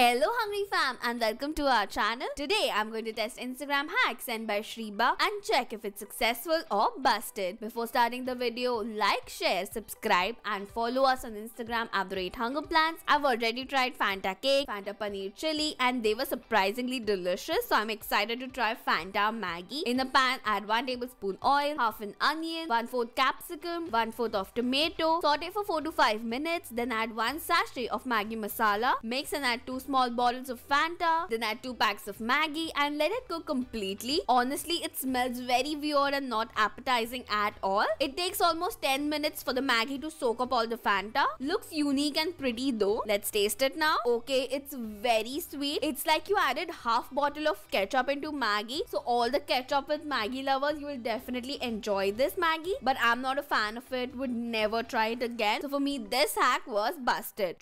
Hello Hungry Fam and welcome to our channel. Today I'm going to test Instagram hacks sent by Shreeba and check if it's successful or busted. Before starting the video, like, share, subscribe and follow us on Instagram at the rate Hunger Plans. I've already tried Fanta Cake, Fanta Paneer Chili and they were surprisingly delicious so I'm excited to try Fanta Maggie. In a pan add 1 tablespoon oil, half an onion, 1 fourth capsicum, 1 fourth of tomato. Saute for 4 to 5 minutes then add 1 sachet of Maggie masala. Mix and add 2 small bottles of Fanta, then add 2 packs of Maggie and let it cook completely. Honestly, it smells very weird and not appetizing at all. It takes almost 10 minutes for the Maggie to soak up all the Fanta. Looks unique and pretty though. Let's taste it now. Okay, it's very sweet. It's like you added half bottle of ketchup into Maggie. So all the ketchup with Maggie lovers, you will definitely enjoy this Maggie. But I'm not a fan of it, would never try it again. So for me, this hack was busted.